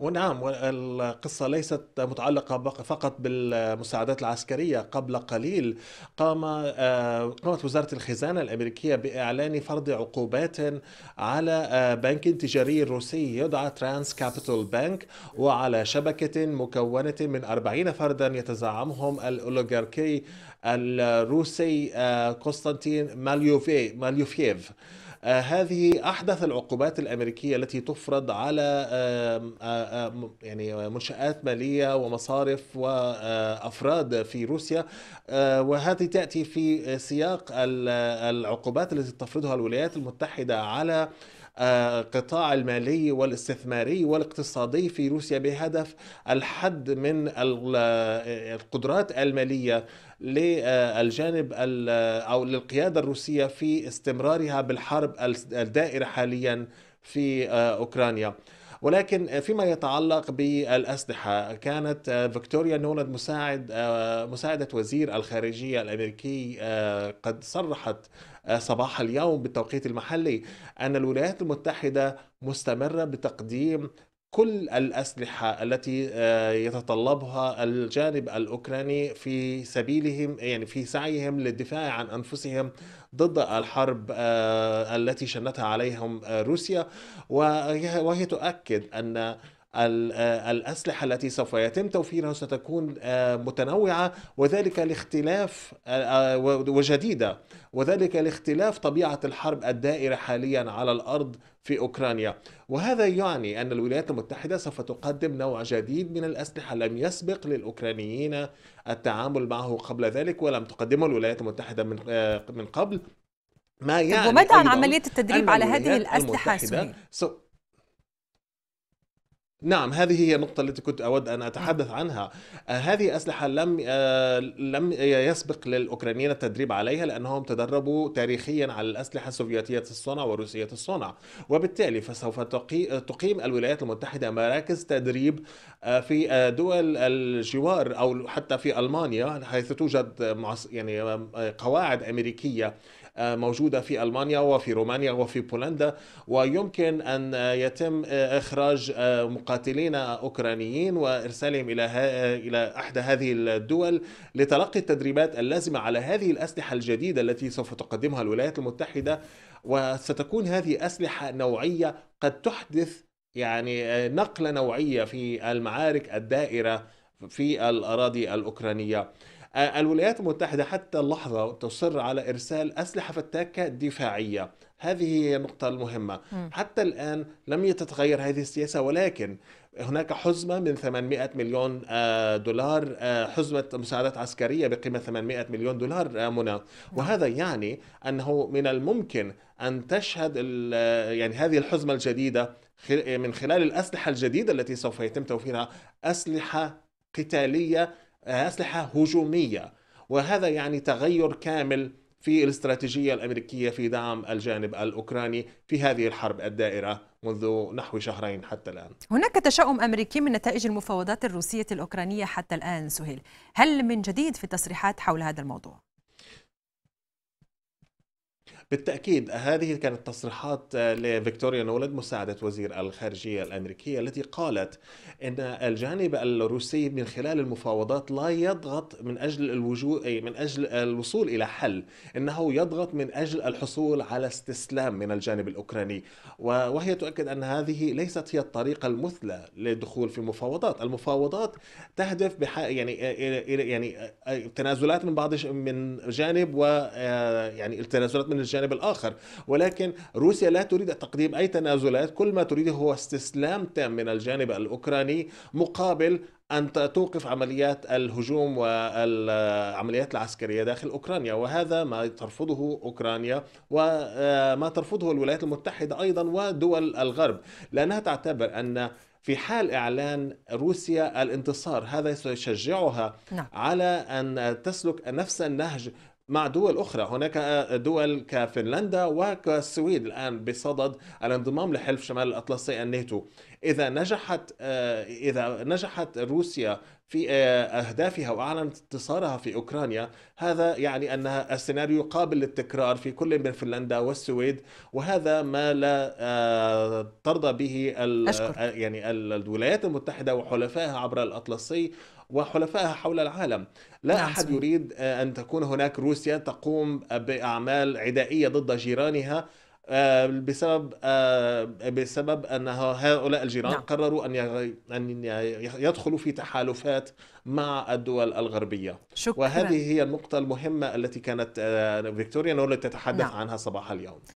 ونعم القصة ليست متعلقة فقط بالمساعدات العسكرية قبل قليل قام آه، قامت وزارة الخزانة الأمريكية بإعلان فرض عقوبات على آه، بنك تجاري روسي يدعى ترانس كابيتال بنك وعلى شبكة مكونة من 40 فردا يتزعمهم الأوليغاركي الروسي آه، كونستانتين ماليوفيف آه، هذه احدث العقوبات الامريكيه التي تفرض على يعني منشات ماليه ومصارف وافراد في روسيا آه، وهذه تاتي في سياق العقوبات التي تفرضها الولايات المتحده على القطاع آه، المالي والاستثماري والاقتصادي في روسيا بهدف الحد من آه، القدرات الماليه للجانب آه، او للقياده الروسيه في استمرارها بالحرب الدائره حاليا في اوكرانيا. ولكن فيما يتعلق بالأسلحة كانت آه، فيكتوريا نولد مساعد آه، مساعدة وزير الخارجية الأمريكي آه، قد صرحت صباح اليوم بالتوقيت المحلي أن الولايات المتحدة مستمرة بتقديم كل الأسلحة التي آه، يتطلبها الجانب الأوكراني في سبيلهم يعني في سعيهم للدفاع عن أنفسهم ضد الحرب آه، التي شنتها عليهم آه، روسيا وهي تؤكد أن آه، الأسلحة التي سوف يتم توفيرها ستكون آه، متنوعة وذلك لاختلاف آه، وجديدة وذلك لاختلاف طبيعة الحرب الدائرة حاليا على الأرض في أوكرانيا وهذا يعني أن الولايات المتحدة سوف تقدم نوع جديد من الأسلحة لم يسبق للأوكرانيين التعامل معه قبل ذلك ولم تقدمه الولايات المتحدة من من قبل ما يعني وماذا عن عملية التدريب على هذه الأسلحة سو نعم هذه هي النقطة التي كنت أود أن أتحدث عنها آه، هذه أسلحة لم آه، لم يسبق للأوكرانيين التدريب عليها لأنهم تدربوا تاريخيا على الأسلحة السوفيتية الصنع وروسية الصنع وبالتالي فسوف تقيم الولايات المتحدة مراكز تدريب آه، في دول الجوار أو حتى في ألمانيا حيث توجد يعني قواعد أمريكية آه، موجودة في ألمانيا وفي رومانيا وفي بولندا ويمكن أن يتم آه، إخراج آه، مقاتلين أوكرانيين وإرسالهم إلى إلى إحدى هذه الدول لتلقي التدريبات اللازمة على هذه الأسلحة الجديدة التي سوف تقدمها الولايات المتحدة وستكون هذه أسلحة نوعية قد تحدث يعني نقلة نوعية في المعارك الدائرة في الأراضي الأوكرانية الولايات المتحدة حتى اللحظة تصر على إرسال أسلحة فتاكة دفاعية هذه هي النقطة المهمة م. حتى الآن لم تتغير هذه السياسة ولكن هناك حزمة من 800 مليون آه، دولار آه، حزمة مساعدات عسكرية بقيمة 800 مليون دولار آه، منى نعم. وهذا يعني أنه من الممكن أن تشهد يعني هذه الحزمة الجديدة من خلال الأسلحة الجديدة التي سوف يتم توفيرها أسلحة قتالية أسلحة هجومية وهذا يعني تغير كامل في الاستراتيجية الأمريكية في دعم الجانب الأوكراني في هذه الحرب الدائرة منذ نحو شهرين حتى الآن هناك تشاؤم أمريكي من نتائج المفاوضات الروسية الأوكرانية حتى الآن سهيل هل من جديد في تصريحات حول هذا الموضوع؟ بالتأكيد هذه كانت تصريحات آه، لفيكتوريا نولد مساعدة وزير الخارجية الأمريكية التي قالت أن الجانب الروسي من خلال المفاوضات لا يضغط من أجل الوجود أي من أجل الوصول إلى حل إنه يضغط من أجل الحصول على استسلام من الجانب الأوكراني وهي تؤكد أن هذه ليست هي الطريقة المثلى للدخول في مفاوضات المفاوضات تهدف بح... يعني آه، يعني،, آه، يعني تنازلات من بعض من جانب و يعني التنازلات من الجانب الجانب الآخر ولكن روسيا لا تريد تقديم أي تنازلات كل ما تريده هو استسلام تام من الجانب الأوكراني مقابل أن توقف عمليات الهجوم والعمليات العسكرية داخل أوكرانيا وهذا ما ترفضه أوكرانيا وما آه، ترفضه الولايات المتحدة أيضا ودول الغرب لأنها تعتبر أن في حال اعلان روسيا الانتصار هذا سيشجعها نعم. على ان تسلك نفس النهج مع دول أخرى هناك آه، دول كفنلندا وكالسويد الآن بصدد الانضمام لحلف شمال الأطلسي الناتو اذا نجحت آه، اذا نجحت روسيا في آه، اهدافها واعلنت انتصارها في اوكرانيا هذا يعني ان السيناريو قابل للتكرار في كل من فنلندا والسويد وهذا ما لا آه، ترضى به يعني الولايات المتحده وحلفائها عبر الاطلسي وحلفائها حول العالم لا نعم، أحد يريد أن تكون هناك روسيا تقوم بأعمال عدائية ضد جيرانها آه، بسبب آه، بسبب ان هؤلاء الجيران نعم. قرروا ان ان يدخلوا في تحالفات مع الدول الغربيه شكرا. وهذه هي النقطه المهمه التي كانت آه، فيكتوريا نولد تتحدث نعم. عنها صباح اليوم